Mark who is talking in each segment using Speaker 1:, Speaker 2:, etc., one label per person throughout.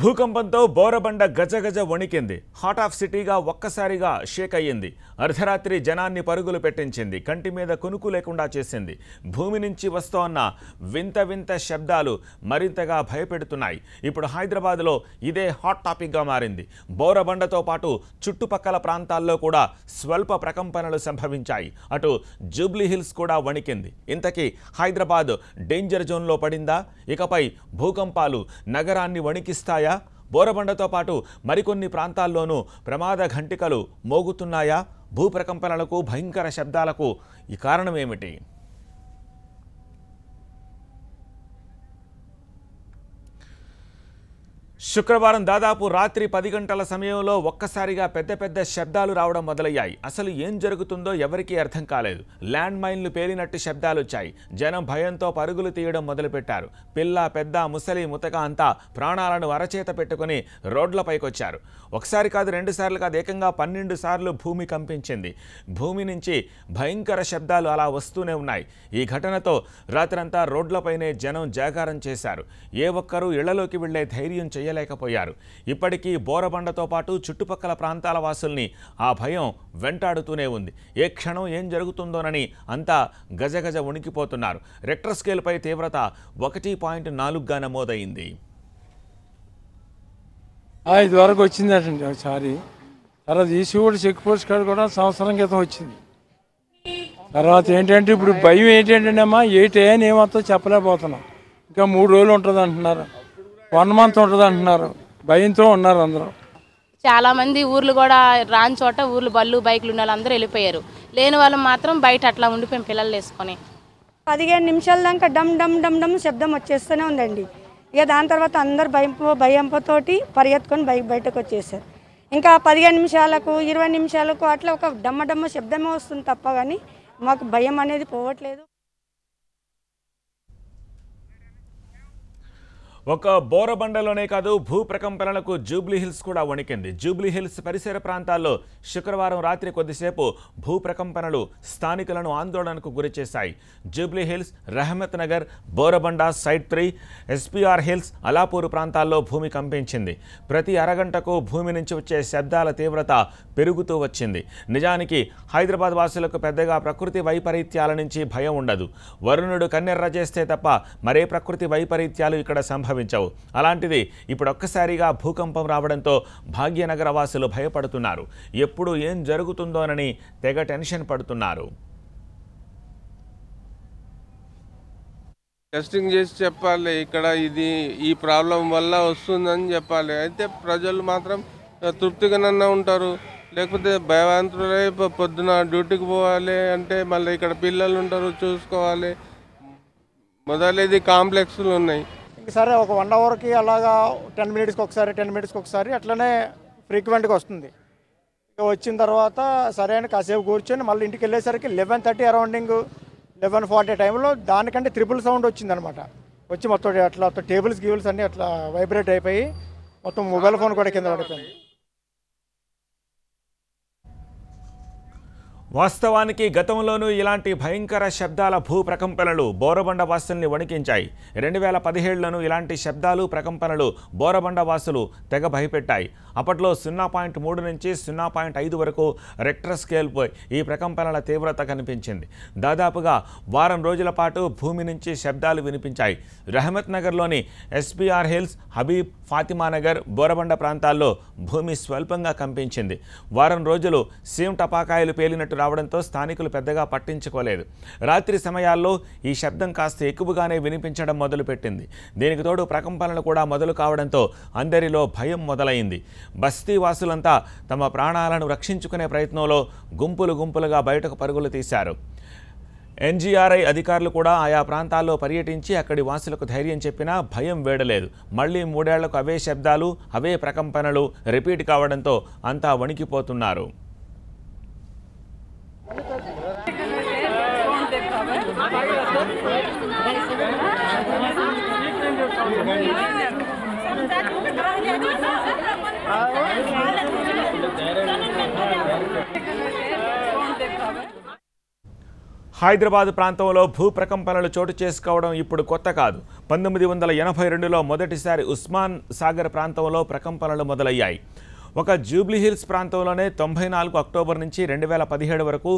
Speaker 1: భూకంపంతో బోరబండ గజగజ వణికింది heart of సిటీగా ఒక్కసారిగా షేక్ అయ్యింది అర్ధరాత్రి జనాన్ని పరుగులు పెట్టించింది కంటి మీద కొనుకు లేకుండా చేసింది భూమి నుంచి వస్తోన్న వింత వింత శబ్దాలు మరింతగా భయపెడుతున్నాయి ఇప్పుడు హైదరాబాద్లో ఇదే హాట్ టాపిక్గా మారింది బోరబండతో పాటు చుట్టుపక్కల ప్రాంతాల్లో కూడా స్వల్ప ప్రకంపనలు సంభవించాయి అటు జూబ్లీ హిల్స్ కూడా వణికింది ఇంతకీ హైదరాబాద్ డేంజర్ జోన్లో పడిందా ఇకపై భూకంపాలు నగరాన్ని వణికిస్తాయి మోగుతున్నాయా బోరబండతో పాటు మరికొన్ని ప్రాంతాల్లోనూ ప్రమాద ఘంటికలు మోగుతున్నాయా భూప్రకంపనలకు భయంకర శబ్దాలకు ఈ కారణమేమిటి శుక్రవారం దాదాపు రాత్రి పది గంటల సమయంలో ఒక్కసారిగా పెద్ద పెద్ద శబ్దాలు రావడం మొదలయ్యాయి అసలు ఏం జరుగుతుందో ఎవరికీ అర్థం కాలేదు ల్యాండ్ మైన్లు పేలినట్టు శబ్దాలు వచ్చాయి జనం భయంతో పరుగులు తీయడం మొదలుపెట్టారు పిల్ల పెద్ద ముసలి ముతక అంతా ప్రాణాలను అరచేత పెట్టుకుని రోడ్లపైకొచ్చారు ఒకసారి కాదు రెండు సార్లు కాదు ఏకంగా పన్నెండు సార్లు భూమి కంపించింది భూమి నుంచి భయంకర శబ్దాలు అలా వస్తూనే ఉన్నాయి ఈ ఘటనతో రాత్రంతా రోడ్లపైనే జనం జాగారం చేశారు ఏ ఒక్కరూ ఇళ్లలోకి వెళ్లే ధైర్యం చేయ చేయలేకపోయారు ఇప్పటికీ బోరబండతో పాటు చుట్టుపక్కల ప్రాంతాల వాసుల్ని ఆ భయం వెంటాడుతూనే ఉంది ఏ క్షణం ఏం జరుగుతుందోనని అంతా గజగజ ఉణికిపోతున్నారు రెక్టర్ స్కేల్పై తీవ్రత ఒకటి పాయింట్ నాలుగుగా నమోదైంది
Speaker 2: ఐదు వరకు వచ్చింది వచ్చిందటండి ఒకసారి తర్వాత ఈ శివుడు చెక్ పోస్ట్ కార్డు కూడా సంవత్సరం క్రితం వచ్చింది తర్వాత ఏంటంటే ఇప్పుడు భయం ఏంటంటే అమ్మా ఏ టైం ఏమవుతుందో చెప్పలేకపోతున్నాం ఇంకా మూడు రోజులు ఉంటుంది అంటున్నారు వన్ మంత్ ఉంటుంది అంటున్నారు భయంతో ఉన్నారు అందరూ చాలా మంది ఊర్లు కూడా రాని చోట ఊర్లు బళ్ళు బైకులు ఉన్న వాళ్ళందరూ వెళ్ళిపోయారు లేని వాళ్ళు మాత్రం బయట అట్లా ఉండిపోయి పిల్లలు వేసుకొని పదిహేను నిమిషాల దాకా డమ్ డమ్ డమ్ డమ్ శబ్దం వచ్చేస్తూనే ఉందండి ఇక దాని తర్వాత అందరు భయం భయంపుతోటి పరిగెత్తుకొని బైక్ బయటకు వచ్చేసారు ఇంకా పదిహేను నిమిషాలకు ఇరవై నిమిషాలకు అట్లా ఒక డమ్మ డమ్మ శబ్దమే వస్తుంది తప్ప కానీ మాకు భయం అనేది పోవట్లేదు
Speaker 1: ఒక బోరబండలోనే కాదు భూ ప్రకంపనలకు జూబ్లీ హిల్స్ కూడా వణికింది జూబ్లీ హిల్స్ పరిసర ప్రాంతాల్లో శుక్రవారం రాత్రి కొద్దిసేపు భూ ప్రకంపనలు స్థానికులను ఆందోళనకు గురిచేశాయి Jubilee Hills Rahmat Nagar Borabanda site three SPR Hills Allapur ప్రాంతాల్లో భూమి కంపించింది ప్రతి అరగంటకు భూమి నుంచి వచ్చే శబ్దాల తీవ్రత పెరుగుతూ వచ్చింది నిజానికి హైదరాబాద్ వాసులకు పెద్దగా ప్రకృతి వైపరీత్యాల నుంచి భయం ఉండదు వరుణుడు కన్నెర్ర చేస్తే తప్ప మరే ప్రకృతి వైపరీత్యాలు ఇక్కడ సంభవించాయి అనుభవించవు అలాంటిది ఇప్పుడు ఒక్కసారిగా భూకంపం రావడంతో భాగ్యనగర వాసులు భయపడుతున్నారు ఎప్పుడు ఏం జరుగుతుందోనని తెగ టెన్షన్ పడుతున్నారు
Speaker 2: టెస్టింగ్ చేసి చెప్పాలి ఇక్కడ ఇది ఈ ప్రాబ్లం వల్ల వస్తుందని చెప్పాలి అయితే ప్రజలు మాత్రం తృప్తిగానన్నా ఉంటారు లేకపోతే భయవంతులై పొద్దున డ్యూటీకి పోవాలి అంటే మళ్ళీ ఇక్కడ పిల్లలు ఉంటారు చూసుకోవాలి మొదలైది కాంప్లెక్స్లు ఉన్నాయి సరే ఒక వన్ అవర్కి అలాగా టెన్ మినిట్స్కి ఒకసారి టెన్ మినిట్స్కి ఒకసారి అట్లనే ఫ్రీక్వెంట్గా వస్తుంది వచ్చిన తర్వాత సరే అని కాసేపు కూర్చొని మళ్ళీ ఇంటికి వెళ్ళేసరికి లెవెన్ థర్టీ అరౌండింగ్ లెవెన్ ఫార్టీ టైంలో దానికంటే త్రిపుల్ సౌండ్ వచ్చింది అనమాట వచ్చి మొత్తం అట్లా టేబుల్స్ గీబుల్స్ అన్నీ అట్లా వైబ్రేట్ అయిపోయి మొత్తం మొబైల్ ఫోన్ కూడా కింద పడిపోయింది
Speaker 1: వాస్తవానికి గతంలోనూ ఇలాంటి భయంకర శబ్దాల భూ ప్రకంపనలు బోరబండ వాసుల్ని వణికించాయి రెండు వేల పదిహేడులోనూ ఇలాంటి శబ్దాలు ప్రకంపనలు బోరబండ వాసులు తెగ భయపెట్టాయి అప్పట్లో సున్నా పాయింట్ మూడు నుంచి సున్నా పాయింట్ ఐదు వరకు రెక్టర్ పోయి ఈ ప్రకంపనల తీవ్రత కనిపించింది దాదాపుగా వారం రోజుల పాటు భూమి నుంచి శబ్దాలు వినిపించాయి రహమత్ నగర్లోని ఎస్పీఆర్ హిల్స్ హబీబ్ ఫాతిమానగర్ బోరబండ ప్రాంతాల్లో భూమి స్వల్పంగా కంపించింది వారం రోజులు సీమ్ టపాకాయలు పేలినట్టు రావడంతో స్థానికులు పెద్దగా పట్టించుకోలేదు రాత్రి సమయాల్లో ఈ శబ్దం కాస్త ఎక్కువగానే వినిపించడం మొదలుపెట్టింది దీనికి తోడు ప్రకంపనలు కూడా మొదలు కావడంతో అందరిలో భయం మొదలైంది బస్తీవాసులంతా తమ ప్రాణాలను రక్షించుకునే ప్రయత్నంలో గుంపులు గుంపులుగా బయటకు పరుగులు తీశారు ఎన్జీఆర్ఐ అధికారులు కూడా ఆయా ప్రాంతాల్లో పర్యటించి అక్కడి వాసులకు ధైర్యం చెప్పినా భయం వేడలేదు మళ్లీ మూడేళ్లకు అవే శబ్దాలు అవే ప్రకంపనలు రిపీట్ కావడంతో అంతా వణికిపోతున్నారు హైదరాబాద్ ప్రాంతంలో భూ ప్రకంపనలు చోటు చేసుకోవడం ఇప్పుడు కొత్త కాదు పంతొమ్మిది వందల ఎనభై రెండులో మొదటిసారి ఉస్మాన్ సాగర్ ప్రాంతంలో ప్రకంపనలు మొదలయ్యాయి ఒక జూబ్లీహిల్స్ ప్రాంతంలోనే తొంభై నాలుగు అక్టోబర్ నుంచి రెండు వేల పదిహేడు వరకు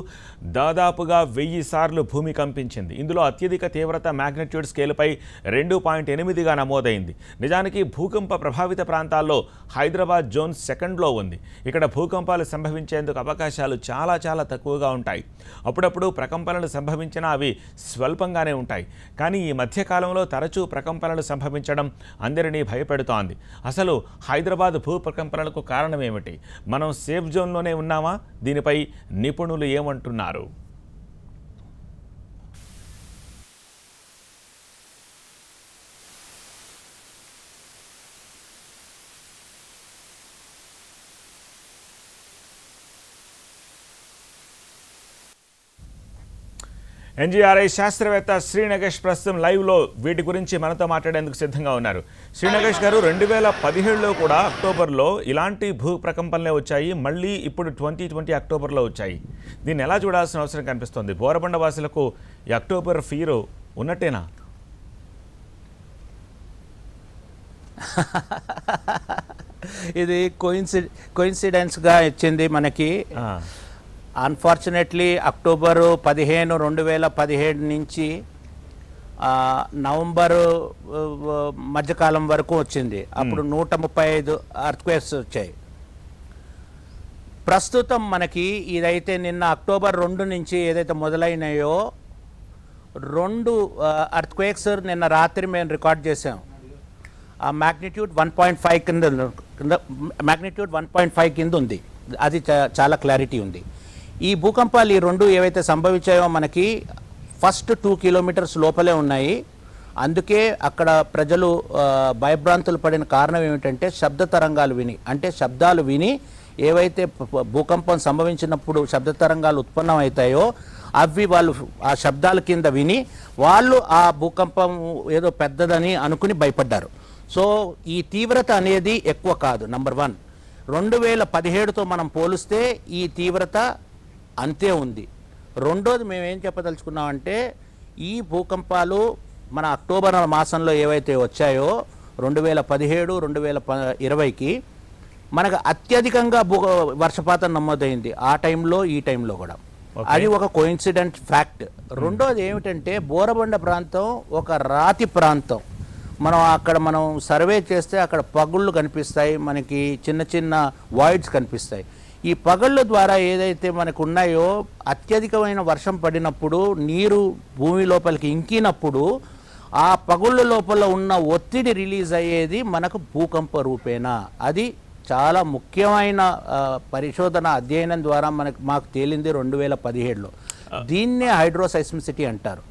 Speaker 1: దాదాపుగా వెయ్యి సార్లు భూమి కంపించింది ఇందులో అత్యధిక తీవ్రత మ్యాగ్నిట్యూడ్ స్కేల్పై రెండు పాయింట్ ఎనిమిదిగా నమోదైంది నిజానికి భూకంప ప్రభావిత ప్రాంతాల్లో హైదరాబాద్ జోన్ సెకండ్లో ఉంది ఇక్కడ భూకంపాలు సంభవించేందుకు అవకాశాలు చాలా చాలా తక్కువగా ఉంటాయి అప్పుడప్పుడు ప్రకంపనలు సంభవించినా అవి స్వల్పంగానే ఉంటాయి కానీ ఈ మధ్యకాలంలో తరచూ ప్రకంపనలు సంభవించడం అందరినీ భయపెడుతోంది అసలు హైదరాబాద్ భూ ప్రకంపనలకు కారణం కారణం ఏమిటి మనం సేఫ్ జోన్లోనే ఉన్నామా దీనిపై నిపుణులు ఏమంటున్నారు ఎన్జీఆర్ఐ శాస్త్రవేత్త శ్రీనగేష్ ప్రస్తుతం లైవ్లో వీటి గురించి మనతో మాట్లాడేందుకు సిద్ధంగా ఉన్నారు శ్రీనగేష్ గారు రెండు వేల పదిహేడులో కూడా అక్టోబర్లో ఇలాంటి భూ ప్రకంపనలే వచ్చాయి మళ్ళీ ఇప్పుడు ట్వంటీ ట్వంటీ అక్టోబర్లో వచ్చాయి దీన్ని ఎలా చూడాల్సిన అవసరం కనిపిస్తుంది బోరబండ వాసులకు ఈ అక్టోబర్ ఫీరు ఉన్నట్టేనా
Speaker 2: ఇది కోయిన్సిడెన్స్గా ఇచ్చింది మనకి అన్ఫార్చునేట్లీ అక్టోబరు పదిహేను రెండు వేల పదిహేడు నుంచి నవంబరు మధ్యకాలం వరకు వచ్చింది అప్పుడు నూట ముప్పై ఐదు అర్త్క్వేవ్స్ వచ్చాయి ప్రస్తుతం మనకి ఇదైతే నిన్న అక్టోబర్ రెండు నుంచి ఏదైతే మొదలైనాయో రెండు అర్త్క్వేక్స్ నిన్న రాత్రి మేము రికార్డ్ చేసాం ఆ మ్యాగ్నిట్యూడ్ వన్ పాయింట్ ఫైవ్ కింద కింద మ్యాగ్నిట్యూడ్ వన్ పాయింట్ ఫైవ్ కింద ఉంది అది చాలా క్లారిటీ ఉంది ఈ భూకంపాలు ఈ రెండు ఏవైతే సంభవించాయో మనకి ఫస్ట్ టూ కిలోమీటర్స్ లోపలే ఉన్నాయి అందుకే అక్కడ ప్రజలు భయభ్రాంతులు పడిన కారణం ఏమిటంటే శబ్ద తరంగాలు విని అంటే శబ్దాలు విని ఏవైతే భూకంపం సంభవించినప్పుడు శబ్ద తరంగాలు ఉత్పన్నమవుతాయో అవి వాళ్ళు ఆ శబ్దాల కింద విని వాళ్ళు ఆ భూకంపం ఏదో పెద్దదని అనుకుని భయపడ్డారు సో ఈ తీవ్రత అనేది ఎక్కువ కాదు నంబర్ వన్ రెండు వేల పదిహేడుతో మనం పోలిస్తే ఈ తీవ్రత అంతే ఉంది రెండోది మేమేం చెప్పదలుచుకున్నామంటే ఈ భూకంపాలు మన అక్టోబర్ మాసంలో ఏవైతే వచ్చాయో రెండు వేల పదిహేడు రెండు వేల ప ఇరవైకి మనకు అత్యధికంగా భూ వర్షపాతం నమోదైంది ఆ టైంలో ఈ టైంలో కూడా అది ఒక కోయిన్సిడెంట్ ఫ్యాక్ట్ రెండోది ఏమిటంటే బోరబండ ప్రాంతం ఒక రాతి ప్రాంతం మనం అక్కడ మనం సర్వే చేస్తే అక్కడ పగుళ్ళు కనిపిస్తాయి మనకి చిన్న చిన్న వాయిడ్స్ కనిపిస్తాయి ఈ పగళ్ళ ద్వారా ఏదైతే మనకు ఉన్నాయో అత్యధికమైన వర్షం పడినప్పుడు నీరు భూమి లోపలికి ఇంకినప్పుడు ఆ పగుళ్ళ లోపల ఉన్న ఒత్తిడి రిలీజ్ అయ్యేది మనకు భూకంప రూపేణా అది చాలా ముఖ్యమైన పరిశోధన అధ్యయనం ద్వారా మనకు మాకు తేలింది రెండు వేల పదిహేడులో దీన్నే హైడ్రోసైస్మిసిటీ అంటారు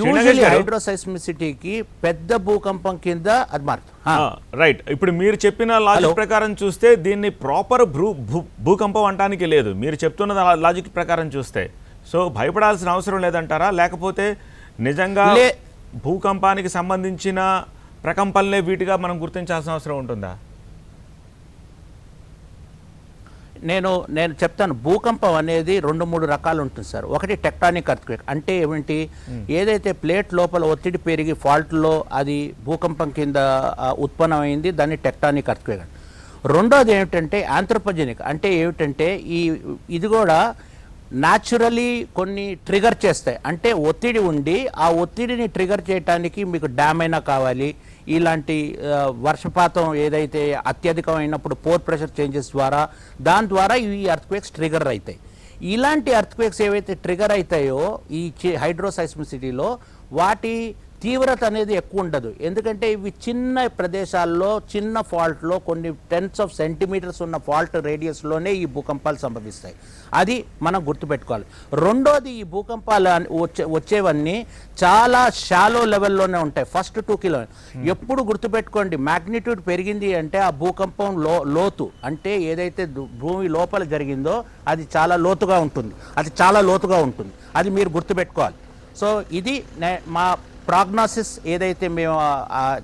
Speaker 2: యూజువల్లీ హైడ్రోసైస్మిసిటీకి పెద్ద భూకంపం కింద అది మారుతుంది
Speaker 1: రైట్ ఇప్పుడు మీరు చెప్పిన లాజిక్ ప్రకారం చూస్తే దీన్ని ప్రాపర్ భూకంపం అంటానికి లేదు మీరు చెప్తున్న లాజిక్ ప్రకారం చూస్తే సో భయపడాల్సిన అవసరం లేదంటారా లేకపోతే నిజంగా భూకంపానికి సంబంధించిన ప్రకంపల్నే వీటిగా మనం గుర్తించాల్సిన
Speaker 2: అవసరం ఉంటుందా నేను నేను చెప్తాను భూకంపం అనేది రెండు మూడు రకాలు ఉంటుంది సార్ ఒకటి టెక్టానిక్ అర్త్క్వేక్ అంటే ఏమిటి ఏదైతే ప్లేట్ లోపల ఒత్తిడి పెరిగి ఫాల్ట్లో అది భూకంపం కింద ఉత్పన్నమైంది దాన్ని టెక్టానిక్ అర్త్క్వేక్ రెండోది ఏమిటంటే ఆంథ్రోపజెనిక్ అంటే ఏమిటంటే ఈ ఇది కూడా న్యాచురలీ కొన్ని ట్రిగర్ చేస్తాయి అంటే ఒత్తిడి ఉండి ఆ ఒత్తిడిని ట్రిగర్ చేయడానికి మీకు డ్యామ్ అయినా కావాలి ఇలాంటి వర్షపాతం ఏదైతే అత్యధికమైనప్పుడు పోర్ ప్రెషర్ చేంజెస్ ద్వారా దాని ద్వారా ఈ అర్త్క్వేక్స్ ట్రిగర్ అవుతాయి ఇలాంటి అర్త్క్వేక్స్ ఏవైతే ట్రిగర్ అవుతాయో ఈ హైడ్రోసైస్మిసిటీలో వాటి తీవ్రత అనేది ఎక్కువ ఉండదు ఎందుకంటే ఇవి చిన్న ప్రదేశాల్లో చిన్న ఫాల్ట్లో కొన్ని టెన్స్ ఆఫ్ సెంటీమీటర్స్ ఉన్న ఫాల్ట్ రేడియస్లోనే ఈ భూకంపాలు సంభవిస్తాయి అది మనం గుర్తుపెట్టుకోవాలి రెండోది ఈ భూకంపాలు వచ్చే వచ్చేవన్నీ చాలా షాలో లెవెల్లోనే ఉంటాయి ఫస్ట్ టూ కిలో hmm. ఎప్పుడు గుర్తుపెట్టుకోండి మ్యాగ్నిట్యూడ్ పెరిగింది అంటే ఆ భూకంపం లో లోతు అంటే ఏదైతే భూమి లోపల జరిగిందో అది చాలా లోతుగా ఉంటుంది అది చాలా లోతుగా ఉంటుంది అది మీరు గుర్తుపెట్టుకోవాలి సో ఇది మా ప్రాగ్నాసిస్ ఏదైతే మేము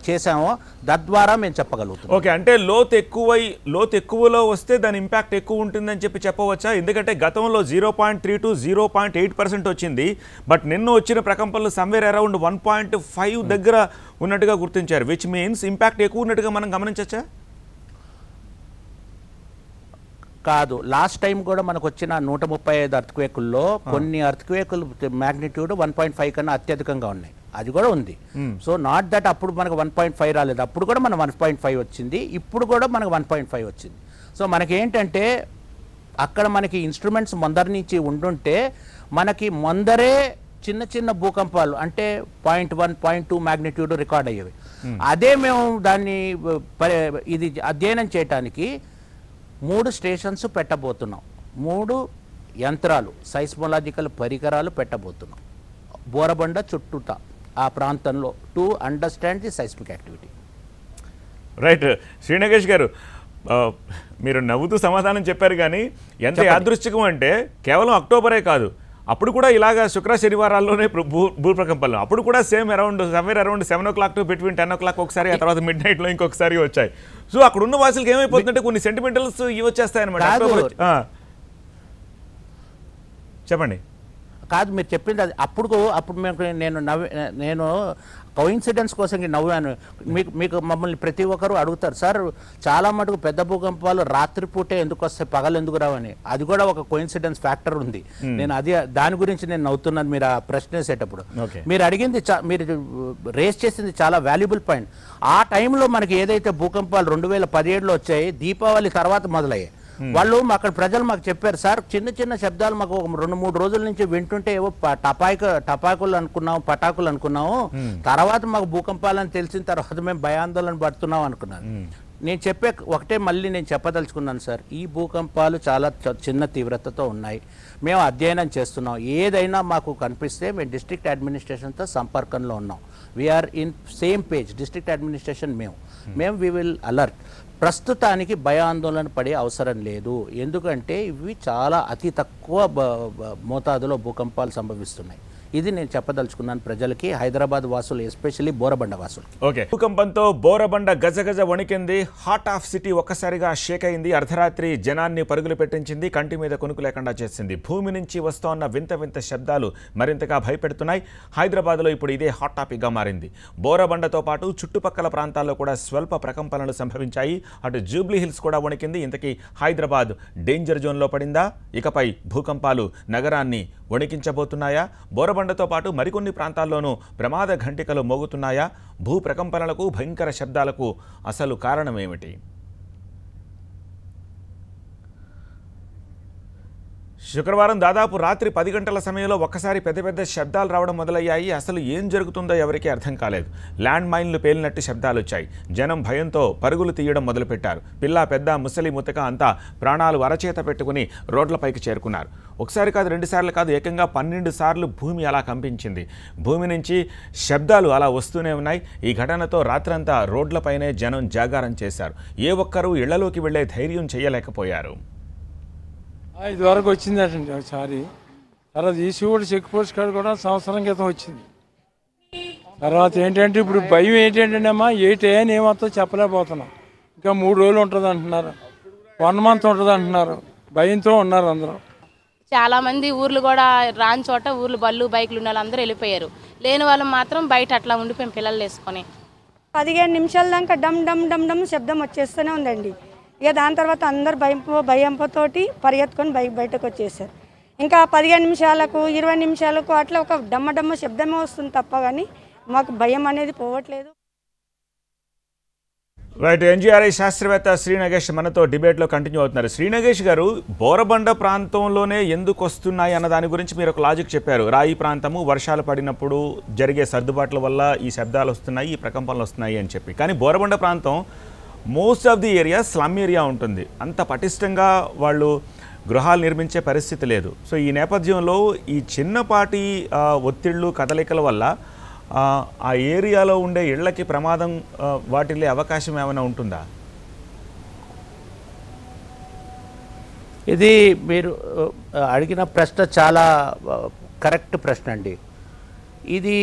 Speaker 2: చేసామో తద్వారా మేము చెప్పగలుగుతాం
Speaker 1: ఓకే అంటే లోత్ ఎక్కువై లోత్ ఎక్కువలో వస్తే దాని ఇంపాక్ట్ ఎక్కువ ఉంటుందని చెప్పి చెప్పవచ్చా ఎందుకంటే గతంలో zero point three two zero point eight percent వచ్చింది బట్ నిన్న వచ్చిన ప్రకంపనలు somewhere around one point five దగ్గర ఉన్నట్టుగా గుర్తించారు విచ్ మీన్స్ ఇంపాక్ట్ ఎక్కువ ఉన్నట్టుగా మనం గమనించవచ్చా
Speaker 2: కాదు లాస్ట్ టైం కూడా మనకు వచ్చిన నూట ముప్పై ఐదు అర్థక్వేకుల్లో కొన్ని అర్థక్వేకులు మ్యాగ్నిట్యూడ్ వన్ పాయింట్ ఫైవ్ కన్నా అత్యధికంగా ఉన్నాయి అది కూడా ఉంది సో నాట్ దట్ అప్పుడు మనకు వన్ పాయింట్ ఫైవ్ రాలేదు అప్పుడు కూడా మనం వన్ పాయింట్ ఫైవ్ వచ్చింది ఇప్పుడు కూడా మనకు వన్ పాయింట్ ఫైవ్ వచ్చింది సో మనకి ఏంటంటే అక్కడ మనకి ఇన్స్ట్రుమెంట్స్ ముందర నుంచి ఉండుంటే మనకి ముందరే చిన్న చిన్న భూకంపాలు అంటే point one point two magnitude record అయ్యేవి అదే మేము దాన్ని ఇది అధ్యయనం చేయటానికి మూడు స్టేషన్స్ పెట్టబోతున్నాం మూడు యంత్రాలు సైస్మలాజికల్ పరికరాలు పెట్టబోతున్నాం బోరబండ చుట్టూట ఆ ప్రాంతంలో to understand the seismic activity right
Speaker 1: Srinagesh garu మీరు నవ్వుతూ సమాధానం చెప్పారు కానీ ఎంత యాదృశ్చికం అంటే కేవలం అక్టోబరే కాదు అప్పుడు కూడా ఇలాగ శుక్ర శనివారాల్లోనే భూ భూప్రకంపాలు అప్పుడు కూడా same around summer around seven o'clock to between ten o'clock ఒకసారి ఆ తర్వాత మిడ్ నైట్లో ఇంకొకసారి వచ్చాయి సో అక్కడ ఉన్న వాసులకి ఏమైపోతుందంటే కొన్ని సెంటిమెంటల్స్ ఇవి వచ్చేస్తాయన్నమాట
Speaker 2: చెప్పండి కాదు మీరు చెప్పింది అది అప్పుడు అప్పుడు మీకు నేను నవ్వి నేను కోయిన్సిడెన్స్ కోసం నవ్వాను మీకు మీకు మమ్మల్ని ప్రతి ఒక్కరు అడుగుతారు సార్ చాలా మటుకు పెద్ద భూకంపాలు రాత్రిపూటే ఎందుకు వస్తే పగలు ఎందుకు రావని అది కూడా ఒక కోయిన్సిడెన్స్ ఫ్యాక్టర్ ఉంది hmm. నేను అది దాని గురించి నేను నవ్వుతున్నాను మీరు ఆ ప్రశ్న వేసేటప్పుడు మీరు అడిగింది మీరు రేస్ చేసింది చాలా వాల్యుబుల్ పాయింట్ ఆ టైంలో మనకి ఏదైతే భూకంపాలు రెండు వేల పదిహేడులో వచ్చాయి దీపావళి తర్వాత మొదలయ్యాయి Hmm. వాళ్ళు అక్కడ ప్రజలు మాకు చెప్పారు సార్ చిన్న చిన్న శబ్దాలు మాకు ఒక రెండు మూడు రోజుల నుంచి వింటుంటే ఏవో టపాయిక టపాకులు అనుకున్నాము పటాకులు అనుకున్నాము hmm. తర్వాత మాకు భూకంపాలని తెలిసిన తర్వాత మేము భయాందోళన పడుతున్నాం అనుకున్నాను hmm. నేను చెప్పే ఒకటే మళ్ళీ నేను చెప్పదలుచుకున్నాను సార్ ఈ భూకంపాలు చాలా చిన్న తీవ్రతతో ఉన్నాయి మేము అధ్యయనం చేస్తున్నాం ఏదైనా మాకు కనిపిస్తే మేము డిస్ట్రిక్ట్ అడ్మినిస్ట్రేషన్తో సంపర్కంలో ఉన్నాం we're in same page district administration మేము మేము వీ విల్ అలర్ట్ ప్రస్తుతానికి భయాందోళన పడే అవసరం లేదు ఎందుకంటే ఇవి చాలా అతి తక్కువ మోతాదులో భూకంపాలు సంభవిస్తున్నాయి ఇది నేను చెప్పదలుచుకున్నాను ప్రజలకి హైదరాబాద్ వాసులు ఎస్పెషల్లీ బోరబండ వాసులకి
Speaker 1: ఓకే భూకంపంతో బోరబండ గజగజ వణికింది హార్ట్ ఆఫ్ సిటీ ఒక్కసారిగా షేక్ అయింది అర్ధరాత్రి జనాన్ని పరుగులు పెట్టించింది కంటి మీద కొనుకు లేకుండా చేసింది భూమి నుంచి వస్తోన్న వింత వింత శబ్దాలు మరింతగా భయపెడుతున్నాయి హైదరాబాద్లో ఇప్పుడు ఇదే హాట్ టాపిక్గా మారింది బోరబండతో పాటు చుట్టుపక్కల ప్రాంతాల్లో కూడా స్వల్ప ప్రకంపనలు సంభవించాయి అటు జూబ్లీ హిల్స్ కూడా వణికింది ఇంతకీ హైదరాబాద్ డేంజర్ జోన్లో పడిందా ఇకపై భూకంపాలు నగరాన్ని వణికించబోతున్నాయా బోరబండ బండతో పాటు మరికొన్ని ప్రాంతాల్లోనూ ప్రమాద ఘంటికలు మోగుతున్నాయా భూ ప్రకంపనలకు భయంకర శబ్దాలకు అసలు కారణమేమిటి శుక్రవారం దాదాపు రాత్రి పది గంటల సమయంలో ఒక్కసారి పెద్ద పెద్ద శబ్దాలు రావడం మొదలయ్యాయి అసలు ఏం జరుగుతుందో ఎవరికీ అర్థం కాలేదు ల్యాండ్ మైన్లు పేలినట్టు శబ్దాలు వచ్చాయి జనం భయంతో పరుగులు తీయడం మొదలుపెట్టారు పిల్ల పెద్ద ముసలి ముతక అంతా ప్రాణాలు అరచేత పెట్టుకుని రోడ్లపైకి చేరుకున్నారు ఒకసారి కాదు రెండుసార్లు కాదు ఏకంగా పన్నెండు సార్లు భూమి అలా కంపించింది భూమి నుంచి శబ్దాలు అలా వస్తూనే ఉన్నాయి ఈ ఘటనతో రాత్రంతా రోడ్లపైనే జనం జాగారం చేశారు ఏ ఒక్కరూ ఇళ్లలోకి వెళ్లే ధైర్యం చేయలేకపోయారు
Speaker 2: ఇది వరకు వచ్చిందటండి ఒకసారి తర్వాత ఈ శివుడు చెక్ పోస్ట్ కార్డు కూడా సంవత్సరం క్రితం వచ్చింది తర్వాత ఏంటంటే ఇప్పుడు భయం ఏంటంటే అమ్మా ఏ టైం ఏమంతో చెప్పలేకపోతున్నాం ఇంకా మూడు రోజులు ఉంటుంది అంటున్నారు వన్ మంత్ ఉంటుంది అంటున్నారు భయంతో ఉన్నారు అందరూ చాలా మంది ఊర్లు కూడా రాని చోట ఊర్లు బళ్ళు బైకులు ఉన్న అందరూ వెళ్ళిపోయారు లేని వాళ్ళు మాత్రం బయట అట్లా ఉండిపోయాం పిల్లలు వేసుకొని పదిహేను నిమిషాల దాకా డమ్ డమ్ డమ్ డమ్ శబ్దం వచ్చేస్తూనే ఉందండి ఇక దాని తర్వాత అందరు భయం భయంపతోటి పరిగెత్తుకొని బయ బయటకు వచ్చేసారు ఇంకా పదిహేను నిమిషాలకు ఇరవై నిమిషాలకు అట్లా ఒక డమ్మ డమ్మ శబ్దమే వస్తుంది తప్ప కానీ మాకు భయం అనేది పోవట్లేదు
Speaker 1: రైట్ ఎన్జీఆర్ఐ శాస్త్రవేత్త శ్రీనగేష్ మనతో డిబేట్లో కంటిన్యూ అవుతున్నారు శ్రీనగేష్ గారు బోరబండ ప్రాంతంలోనే ఎందుకు వస్తున్నాయి అన్న దాని గురించి మీరు ఒక లాజిక్ చెప్పారు రాయి ప్రాంతము వర్షాలు పడినప్పుడు జరిగే సర్దుబాట్ల వల్ల ఈ శబ్దాలు వస్తున్నాయి ఈ ప్రకంపనలు వస్తున్నాయి అని చెప్పి కానీ బోరబండ ప్రాంతం most of the area slum area ఉంటుంది అంత పటిష్టంగా వాళ్ళు గృహాలు నిర్మించే పరిస్థితి లేదు సో ఈ నేపథ్యంలో ఈ చిన్నపాటి ఒత్తిళ్ళు కదలికల వల్ల ఆ ఏరియాలో ఉండే ఇళ్లకి ప్రమాదం వాటిల్లే అవకాశం ఏమైనా ఉంటుందా
Speaker 2: ఇది మీరు అడిగిన ప్రశ్న చాలా కరెక్ట్ ప్రశ్న అండి ఇది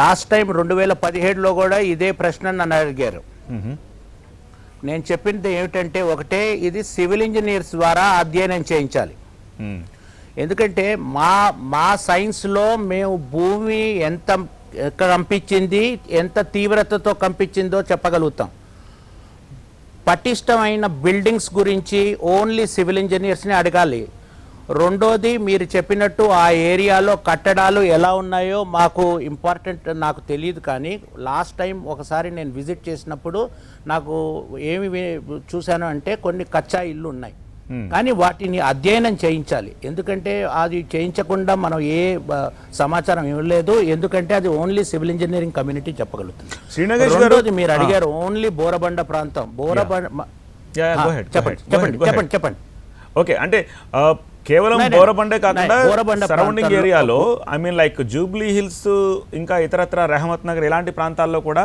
Speaker 2: లాస్ట్ టైం రెండు వేల పదిహేడులో కూడా ఇదే ప్రశ్న నన్ను అడిగారు నేను చెప్పింది ఏమిటంటే ఒకటే ఇది సివిల్ ఇంజనీర్స్ ద్వారా అధ్యయనం చేయించాలి ఎందుకంటే మా మా సైన్స్లో మేము భూమి ఎంత కంపించింది ఎంత తీవ్రతతో కంపించిందో చెప్పగలుగుతాం పటిష్టమైన బిల్డింగ్స్ గురించి ఓన్లీ సివిల్ ఇంజనీర్స్ని అడగాలి రెండోది మీరు చెప్పినట్టు ఆ ఏరియాలో కట్టడాలు ఎలా ఉన్నాయో మాకు ఇంపార్టెంట్ నాకు తెలియదు కానీ లాస్ట్ టైం ఒకసారి నేను విజిట్ చేసినప్పుడు నాకు ఏమి చూశాను అంటే కొన్ని కచ్చా ఇల్లు ఉన్నాయి hmm. కానీ వాటిని అధ్యయనం చేయించాలి ఎందుకంటే అది చేయించకుండా మనం ఏ సమాచారం ఇవ్వలేదు ఎందుకంటే అది ఓన్లీ సివిల్ ఇంజనీరింగ్ కమ్యూనిటీ చెప్పగలుగుతుంది రెండోది మీరు అడిగారు ఓన్లీ బోరబండ ప్రాంతం బోరబండ చెప్పండి చెప్పండి
Speaker 1: చెప్పండి ఓకే అంటే కేవలం బోరబండే కాకుండా సరౌండింగ్ ఏరియాలో I mean like Jubilee Hills ఇంకా ఇతరత్ర రెహమత్ నగర్ ఇలాంటి ప్రాంతాల్లో కూడా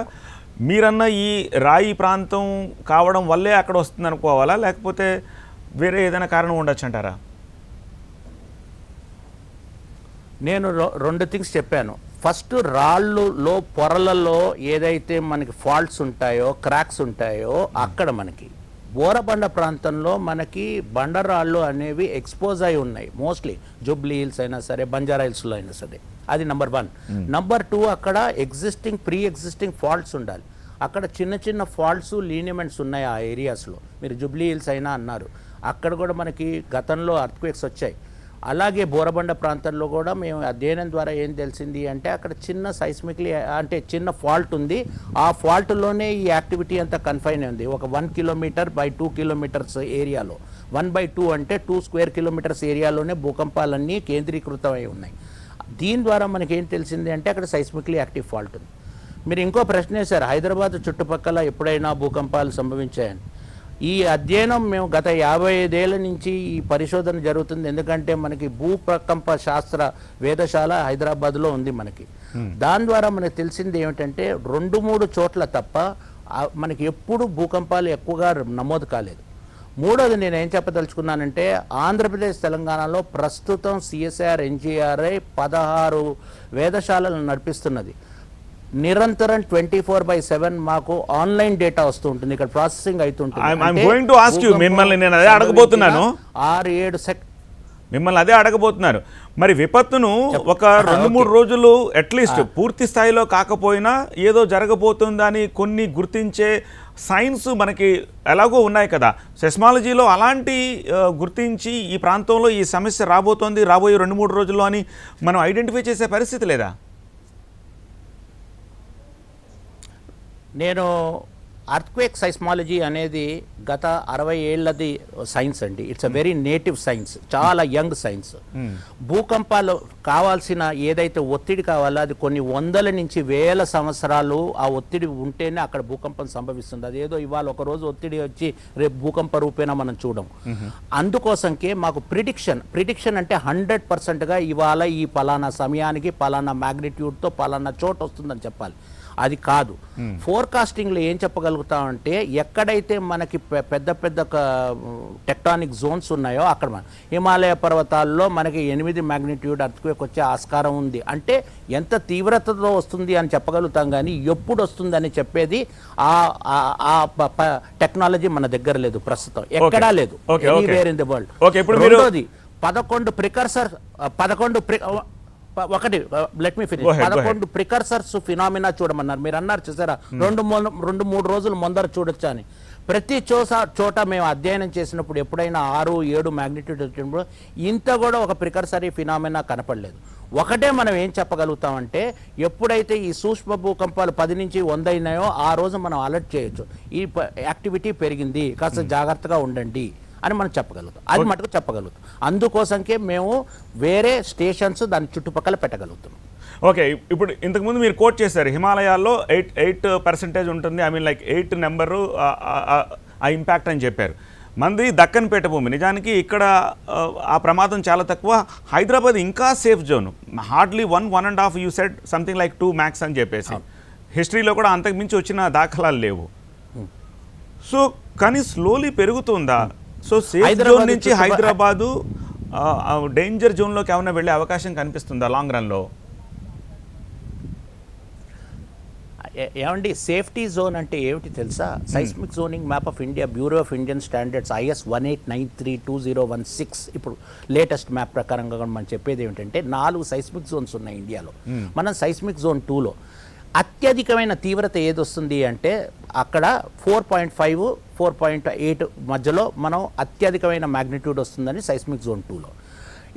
Speaker 1: మీరన్న ఈ రాయి ప్రాంతం కావడం వల్లే అక్కడ వస్తుంది అనుకోవాలా లేకపోతే వేరే ఏదైనా కారణం ఉండొచ్చు అంటారా
Speaker 2: నేను రెండు థింగ్స్ చెప్పాను ఫస్ట్ రాళ్ళులో పొరలలో ఏదైతే మనకి ఫాల్ట్స్ ఉంటాయో క్రాక్స్ ఉంటాయో అక్కడ మనకి బోరబండ ప్రాంతంలో మనకి బండరాళ్ళు అనేవి ఎక్స్పోజ్ అయి ఉన్నాయి మోస్ట్లీ జుబ్లీ హిల్స్ అయినా సరే బంజారా హిల్స్లో అయినా సరే అది నెంబర్ వన్ నెంబర్ టూ అక్కడ ఎగ్జిస్టింగ్ ప్రీ ఎగ్జిస్టింగ్ ఫాల్ట్స్ ఉండాలి అక్కడ చిన్న చిన్న ఫాల్ట్స్ లీనిమెంట్స్ ఉన్నాయి ఆ ఏరియాస్లో మీరు జుబ్లీ హిల్స్ అయినా అన్నారు అక్కడ కూడా మనకి గతంలో అర్త్క్వేక్స్ వచ్చాయి అలాగే బోరబండ ప్రాంతంలో కూడా మేము అధ్యయనం ద్వారా ఏం తెలిసింది అంటే అక్కడ చిన్న సైస్మిక్లీ అంటే చిన్న ఫాల్ట్ ఉంది ఆ ఫాల్ట్లోనే ఈ యాక్టివిటీ అంతా కన్ఫైన్ ఉంది ఒక one kilometer by two kilometers ఏరియాలో వన్ బై టూ అంటే టూ స్క్వేర్ కిలోమీటర్స్ ఏరియాలోనే భూకంపాలన్నీ కేంద్రీకృతమై ఉన్నాయి దీని ద్వారా మనకి ఏం తెలిసింది అంటే అక్కడ సైస్మిక్లీ యాక్టివ్ ఫాల్ట్ ఉంది మీరు ఇంకో ప్రశ్న వేశారు హైదరాబాద్ చుట్టుపక్కల ఎప్పుడైనా భూకంపాలు సంభవించాయని ఈ అధ్యయనం మేము గత యాభై ఐదేళ్ల నుంచి ఈ పరిశోధన జరుగుతుంది ఎందుకంటే మనకి భూప్రకంప శాస్త్ర వేదశాల హైదరాబాద్లో ఉంది మనకి దాని ద్వారా మనకు తెలిసింది ఏమిటంటే రెండు మూడు చోట్ల తప్ప మనకి ఎప్పుడు భూకంపాలు ఎక్కువగా నమోదు కాలేదు మూడోది నేను ఏం చెప్పదలుచుకున్నానంటే ఆంధ్రప్రదేశ్ తెలంగాణలో ప్రస్తుతం సిఎస్ఆర్ ఎన్జిఆర్ఐ పదహారు వేదశాలలు నడిపిస్తున్నది నిరంతరం ట్వంటీ ఫోర్ బై సెవెన్ మాకు ఆన్లైన్ డేటా వస్తూ ఉంటుంది ఇక్కడ ప్రాసెసింగ్ అవుతుంటుంది మిమ్మల్ని నేను అదే అడగబోతున్నాను ఆరు ఏడు సెక్
Speaker 1: మిమ్మల్ని అదే అడగబోతున్నారు మరి విపత్తును ఒక రెండు మూడు రోజులు అట్లీస్ట్ పూర్తి స్థాయిలో కాకపోయినా ఏదో జరగబోతుందని కొన్ని గుర్తించే సైన్స్ మనకి ఎలాగో ఉన్నాయి కదా సెస్మాలజీలో అలాంటి గుర్తించి ఈ ప్రాంతంలో ఈ సమస్య రాబోతోంది రాబోయే రెండు మూడు రోజుల్లో అని మనం ఐడెంటిఫై చేసే పరిస్థితి లేదా
Speaker 2: నేను అర్త్క్వేక్ సైస్మాలజీ అనేది గత అరవై ఏళ్ళది సైన్స్ అండి it's a very native science చాలా యంగ్ సైన్స్ hmm. భూకంపాలు కావాల్సిన ఏదైతే ఒత్తిడి కావాలో అది కొన్ని వందల నుంచి వేల సంవత్సరాలు ఆ ఒత్తిడి ఉంటేనే అక్కడ భూకంపం సంభవిస్తుంది అదేదో ఇవాళ ఒక రోజు ఒత్తిడి వచ్చి రేపు భూకంప రూపేనా మనం చూడం అందుకోసంకే మాకు ప్రిడిక్షన్ ప్రిడిక్షన్ అంటే హండ్రెడ్ పర్సెంట్గా ఇవాళ ఈ పలానా సమయానికి పలానా మ్యాగ్నిట్యూడ్తో పలానా చోటు వస్తుందని చెప్పాలి అది కాదు ఫోర్కాస్టింగ్లో ఏం చెప్పగలుగుతామంటే ఎక్కడైతే మనకి పెద్ద పెద్ద టెక్టానిక్ జోన్స్ ఉన్నాయో అక్కడ హిమాలయ పర్వతాల్లో మనకి ఎనిమిది మ్యాగ్నిట్యూడ్ అర్థక్వేక్ వచ్చే ఆస్కారం ఉంది అంటే ఎంత తీవ్రతతో వస్తుంది అని చెప్పగలుగుతాం కానీ ఎప్పుడు వస్తుందని చెప్పేది ఆ టెక్నాలజీ మన దగ్గర లేదు ప్రస్తుతం ఎక్కడా లేదు ఇన్ ది వరల్డ్ రెండోది పదకొండు ప్రికర్సర్ పదకొండు ఒకటి లెట్ మీ ఫినిష్ పదకొండు ప్రికర్సర్స్ ఫినామినా చూడమన్నారు మీరు అన్నారు చూసారా hmm. రెండు రెండు మూడు రోజులు ముందర చూడొచ్చు అని ప్రతి చోస చోట మేము అధ్యయనం చేసినప్పుడు ఎప్పుడైనా ఆరు ఏడు మ్యాగ్నిట్యూడ్ వచ్చినప్పుడు ఇంత కూడా ఒక ప్రికర్సరీ ఫినామినా కనపడలేదు ఒకటే మనం ఏం చెప్పగలుగుతామంటే ఎప్పుడైతే ఈ సూక్ష్మ భూకంపాలు పది నుంచి వంద అయినాయో ఆ రోజు మనం అలర్ట్ చేయొచ్చు ఈ యాక్టివిటీ పెరిగింది కాస్త hmm. జాగ్రత్తగా ఉండండి అని మనం చెప్పగలుగుతాం అది మటుకు చెప్పగలుగుతాం అందుకోసంకే మేము వేరే స్టేషన్స్ దాని చుట్టుపక్కల పెట్టగలుగుతున్నాం ఓకే ఇప్పుడు ఇంతకుముందు మీరు
Speaker 1: కోట్ చేశారు హిమాలయాల్లో ఎయిట్ ఎయిట్ పర్సెంటేజ్ ఉంటుంది I mean like eight number ఆ ఇంపాక్ట్ అని చెప్పారు మంది దక్కన్ భూమి నిజానికి ఇక్కడ ఆ ప్రమాదం చాలా తక్కువ హైదరాబాద్ ఇంకా safe zone hardly one one and half you said something like two max అని చెప్పేసి హిస్టరీలో కూడా అంతకుమించి వచ్చిన దాఖలాలు లేవు సో కానీ స్లోలీ పెరుగుతుందా సో సేఫ్ జోన్ నుంచి హైదరాబాదు డేంజర్ జోన్ లోకి ఏమైనా వెళ్ళే అవకాశం కనిపిస్తుందా లాంగ్ లో
Speaker 2: ఏమండి సేఫ్టీ జోన్ అంటే ఏమిటి తెలుసా seismic zoning map of India bureau of Indian standards IS one eight nine three two zero one six ఇప్పుడు లేటెస్ట్ మ్యాప్ ప్రకారంగా మనం చెప్పేది ఏమిటంటే నాలుగు సైస్మిక్ జోన్స్ ఉన్నాయి ఇండియాలో hmm. మనం సైస్మిక్ జోన్ టూలో అత్యధికమైన తీవ్రత ఏదొస్తుంది అంటే అక్కడ four point five four point eight మధ్యలో మనం అత్యధికమైన మ్యాగ్నిట్యూడ్ వస్తుందని సైస్మిక్ జోన్ టూలో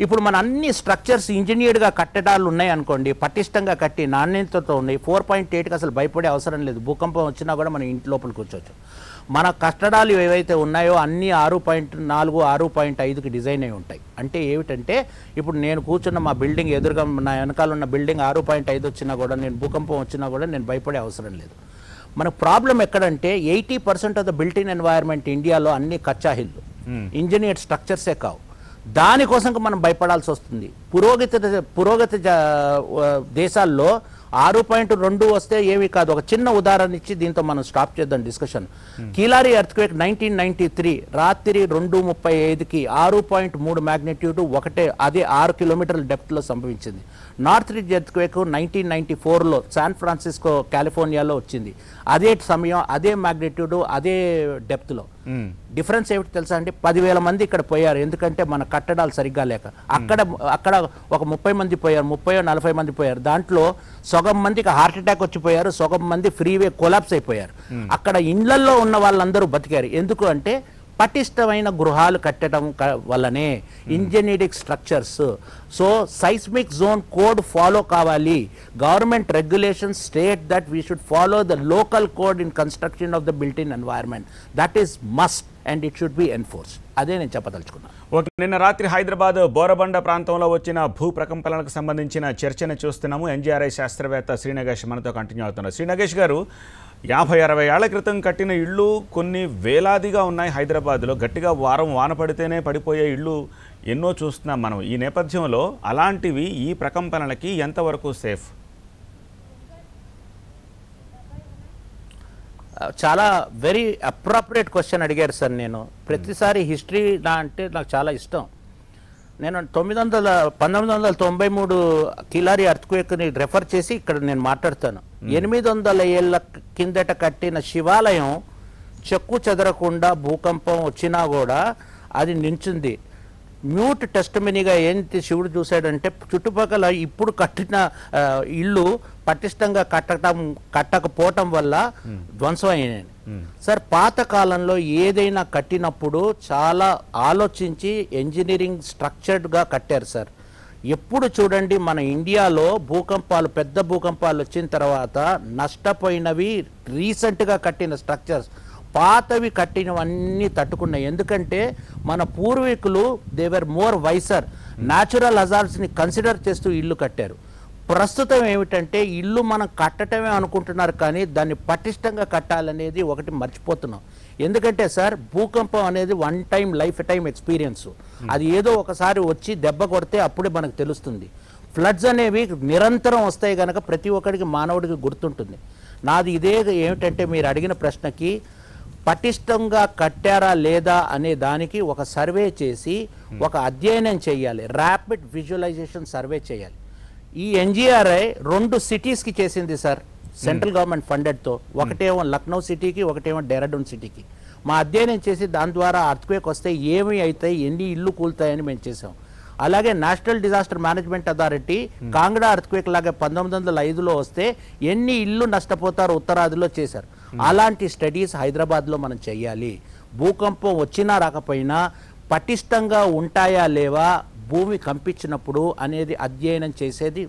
Speaker 2: ఇప్పుడు మన అన్ని స్ట్రక్చర్స్ ఇంజనీర్డ్గా కట్టడాలు ఉన్నాయి అనుకోండి పటిష్టంగా కట్టి నాణ్యతతో ఉన్నాయి ఫోర్ పాయింట్ ఎయిట్కి అసలు భయపడే అవసరం లేదు భూకంపం వచ్చినా కూడా మనం ఇంటి లోపల కూర్చోవచ్చు మన కష్టడాలు ఏవైతే ఉన్నాయో అన్నీ ఆరు పాయింట్ నాలుగు ఆరు పాయింట్ ఐదుకి డిజైన్ అయి ఉంటాయి అంటే ఏమిటంటే ఇప్పుడు నేను కూర్చున్న మా బిల్డింగ్ ఎదురుగా నా వెనకాల ఉన్న బిల్డింగ్ ఆరు పాయింట్ ఐదు వచ్చినా కూడా నేను భూకంపం వచ్చినా కూడా నేను భయపడే అవసరం లేదు మన ప్రాబ్లం ఎక్కడంటే eighty percent of the built environment ఇండియాలో అన్ని కచ్చాహిల్లు ఇంజనీర్ స్ట్రక్చర్సే కావు దానికోసం మనం భయపడాల్సి వస్తుంది పురోగతి పురోగతి దేశాల్లో ఆరు పాయింట్ రెండు వస్తే ఏమి కాదు ఒక చిన్న ఉదాహరణ ఇచ్చి దీంతో మనం స్టాప్ చేద్దాం discussion Killari earthquake nineteen ninety three రాత్రి రెండు ముప్పై ఐదుకి ఆరు పాయింట్ మూడు మ్యాగ్నిట్యూడ్ ఒకటే అదే ఆరు కిలోమీటర్ల డెప్త్లో సంభవించింది north ridge earthquake nineteen ninety ఫోర్లో శాన్ ఫ్రాన్సిస్కో కాలిఫోర్నియాలో వచ్చింది అదే సమయం అదే మ్యాగ్నిట్యూడ్ అదే డెప్త్లో డిఫరెన్స్ ఏమిటి తెలుసా అండి పదివేల మంది ఇక్కడ పోయారు ఎందుకంటే మన కట్టడాలు సరిగ్గా లేక అక్కడ అక్కడ ఒక ముప్పై మంది పోయారు ముప్పై నలభై మంది పోయారు దాంట్లో సగం మందికి హార్ట్ అటాక్ వచ్చిపోయారు సగం మంది ఫ్రీవే కొలాప్స్ అయిపోయారు అక్కడ ఇండ్లల్లో ఉన్న వాళ్ళందరూ బతికారు ఎందుకు అంటే పటిష్టమైన గృహాలు కట్టడం వల్లనే engineering structures so seismic zone code follow కావాలి government regulation state that we should follow the local code in construction of the built environment that is must and it should be enforce అదే నేను చెప్పదలుచుకున్నాను
Speaker 1: okay నిన్న రాత్రి హైదరాబాద్ బోరబండ ప్రాంతంలో వచ్చిన భూ ప్రకంపనలకు సంబంధించిన చర్చను చూస్తున్నాము ఎన్జీఆర్ఐ శాస్త్రవేత్త శ్రీనగేష్ మనతో కంటిన్యూ అవుతున్నారు శ్రీనగేష్ గారు యాభై అరవై ఏళ్ల క్రితం కట్టిన ఇళ్ళు కొన్ని వేలాదిగా ఉన్నాయి హైదరాబాద్లో గట్టిగా వారం వాన పడితేనే పడిపోయే ఇళ్ళు ఎన్నో చూస్తున్నాం మనం ఈ నేపథ్యంలో అలాంటివి ఈ ప్రకంపనలకి ఎంతవరకు సేఫ్
Speaker 2: చాలా వెరీ అప్రాపరేట్ క్వశ్చన్ అడిగారు సార్ నేను ప్రతిసారి హిస్టరీ నా అంటే నాకు చాలా ఇష్టం నేను తొమ్మిది వందల పంతొమ్మిది వందల తొంభై మూడు కిలారి అర్త్క్వేక్ని రెఫర్ చేసి ఇక్కడ నేను మాట్లాడతాను ఎనిమిది వందల ఏళ్ళ కిందట కట్టిన శివాలయం చెక్కు చెదరకుండా భూకంపం వచ్చినా కూడా అది నించుంది మ్యూట్ టెస్ట్ మినిగా ఏంటి శివుడు చూశాడంటే చుట్టుపక్కల ఇప్పుడు కట్టిన ఇల్లు పటిష్టంగా కట్టడం కట్టకపోవటం వల్ల ధ్వంసం అయినాయి సార్ పాత కాలంలో ఏదైనా కట్టినప్పుడు చాలా ఆలోచించి ఇంజనీరింగ్ స్ట్రక్చర్డ్గా కట్టారు సార్ ఎప్పుడు చూడండి మన ఇండియాలో భూకంపాలు పెద్ద భూకంపాలు వచ్చిన తర్వాత నష్టపోయినవి రీసెంట్గా కట్టిన స్ట్రక్చర్స్ పాతవి కట్టినవన్నీ తట్టుకున్నాయి ఎందుకంటే మన పూర్వీకులు దేవర్ మోర్ వైసర్ న్యాచురల్ హజార్స్ని కన్సిడర్ చేస్తూ ఇల్లు కట్టారు ప్రస్తుతం ఏమిటంటే ఇల్లు మనం కట్టడమే అనుకుంటున్నారు కానీ దాన్ని పటిష్టంగా కట్టాలనేది ఒకటి మర్చిపోతున్నాం ఎందుకంటే సార్ భూకంపం అనేది one time life time experience అది ఏదో ఒకసారి వచ్చి దెబ్బ కొడితే అప్పుడే మనకు తెలుస్తుంది ఫ్లడ్స్ అనేవి నిరంతరం వస్తాయి కనుక ప్రతి ఒక్కరికి మానవుడికి గుర్తుంటుంది నాది ఇదే ఏమిటంటే మీరు అడిగిన ప్రశ్నకి పటిష్టంగా కట్టారా లేదా అనే దానికి ఒక సర్వే చేసి hmm. ఒక అధ్యయనం చేయాలి ర్యాపిడ్ విజువలైజేషన్ సర్వే చేయాలి ఈ ఎన్జిఆర్ఐ రెండు సిటీస్కి చేసింది సార్ సెంట్రల్ గవర్నమెంట్ ఫండెడ్తో ఒకటేమో లక్నో సిటీకి ఒకటేమో డెరాడూన్ సిటీకి మా అధ్యయనం చేసి దాని ద్వారా అర్థక్వేక్ వస్తే ఏమి అవుతాయి ఎన్ని ఇల్లు కూలుతాయని మేము చేసాం అలాగే national disaster management authority Kangra earthquake లాగా పంతొమ్మిది వందల ఐదులో వస్తే ఎన్ని ఇల్లు నష్టపోతారు ఉత్తరాదిలో చేశారు hmm. అలాంటి స్టడీస్ హైదరాబాద్లో మనం చేయాలి భూకంపం వచ్చినా రాకపోయినా పటిష్టంగా ఉంటాయా లేవా భూమి కంపించినప్పుడు అనేది అధ్యయనం చేసేది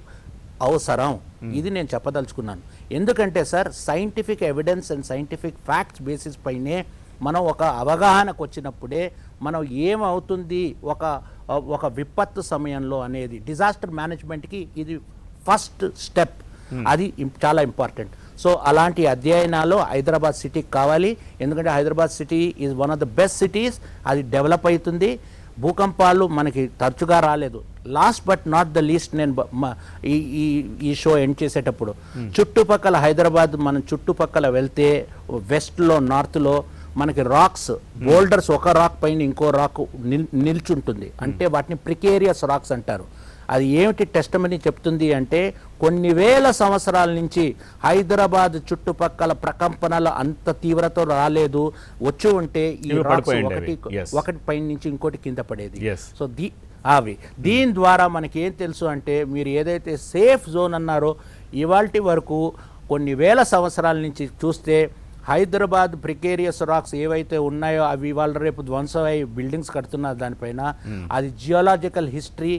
Speaker 2: అవసరం ఇది నేను చెప్పదలుచుకున్నాను ఎందుకంటే sir scientific evidence and scientific facts basis పైనే మనం ఒక అవగాహనకు వచ్చినప్పుడే మనం ఏమవుతుంది ఒక ఒక విపత్తు సమయంలో అనేది డిజాస్టర్ మేనేజ్మెంట్కి ఇది ఫస్ట్ స్టెప్ అది చాలా ఇంపార్టెంట్ సో అలాంటి అధ్యయనాలు హైదరాబాద్ సిటీకి కావాలి ఎందుకంటే Hyderabad city is one of the best cities అది డెవలప్ అవుతుంది భూకంపాలు మనకి తరచుగా రాలేదు last but not the least నేను ఈ ఈ షో ఎండ్ చేసేటప్పుడు చుట్టుపక్కల హైదరాబాద్ మనం చుట్టుపక్కల వెళ్తే వెస్ట్లో నార్త్లో మనకి రాక్స్ బోల్డర్స్ ఒక రాక్ పైన ఇంకో రాక్ నిల్ నిల్చుంటుంది అంటే వాటిని ప్రికేరియస్ రాక్స్ అంటారు అది ఏమిటి టెస్ట్ అని చెప్తుంది అంటే కొన్ని వేల సంవత్సరాల నుంచి హైదరాబాద్ చుట్టుపక్కల ప్రకంపనలు అంత తీవ్రత రాలేదు వచ్చి ఉంటే ఒకటి ఒకటి పైన నుంచి ఇంకోటి కింద పడేది సో దీ అవి దీని ద్వారా మనకి ఏం తెలుసు అంటే మీరు ఏదైతే సేఫ్ జోన్ అన్నారో ఇవాల్టి వరకు కొన్ని వేల సంవత్సరాల నుంచి చూస్తే హైదరాబాద్ ప్రికేరియస్ రాక్స్ ఏవైతే ఉన్నాయో అవి ఇవాళ రేపు ధ్వంసమై బిల్డింగ్స్ కడుతున్నారు దానిపైన hmm. అది geological history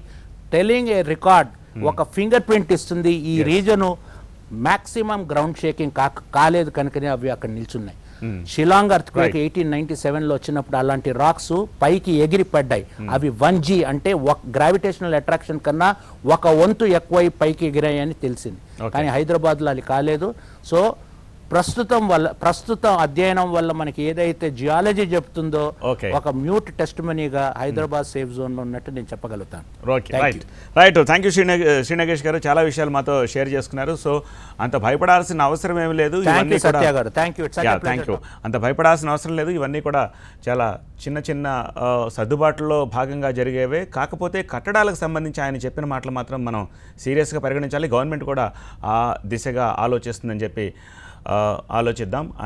Speaker 2: telling a record hmm. ఒక ఫింగర్ ప్రింట్ ఇస్తుంది ఈ రీజను మాక్సిమం గ్రౌండ్ షేకింగ్ కా కాలేదు కనుకనే అవి అక్కడ నిల్చున్నాయి hmm. Shillong earth eighteen ninety సెవెన్లో వచ్చినప్పుడు అలాంటి రాక్స్ పైకి ఎగిరి పడ్డాయి hmm. అవి వన్ జీ అంటే ఒక గ్రావిటేషనల్ అట్రాక్షన్ కన్నా ఒక వంతు ఎక్కువై పైకి ఎగిరాయని తెలిసింది కానీ హైదరాబాద్లో అది కాలేదు సో ప్రస్తుతం వల్ల ప్రస్తుత అధ్యయనం వల్ల మనకి ఏదైతే జియాలజీ చెప్తుందో ఒక మ్యూట్ టెస్ట్ మనీగా హైదరాబాద్ సేఫ్ జోన్ లో ఉన్నట్టు నేను చెప్పగలుగుతాను
Speaker 1: right right thank you Srinagesh garu చాలా విషయాలు మాతో షేర్ చేసుకున్నారు సో అంత భయపడాల్సిన అవసరం ఏమి లేదు అంత భయపడాల్సిన అవసరం లేదు ఇవన్నీ కూడా చాలా చిన్న చిన్న uh, సర్దుబాటులో భాగంగా జరిగేవే కాకపోతే కట్టడాలకు సంబంధించి ఆయన చెప్పిన మాటలు మాత్రం మనం సీరియస్గా పరిగణించాలి గవర్నమెంట్ కూడా ఆ దిశగా ఆలోచిస్తుందని చెప్పి ఆలోచిద్దాం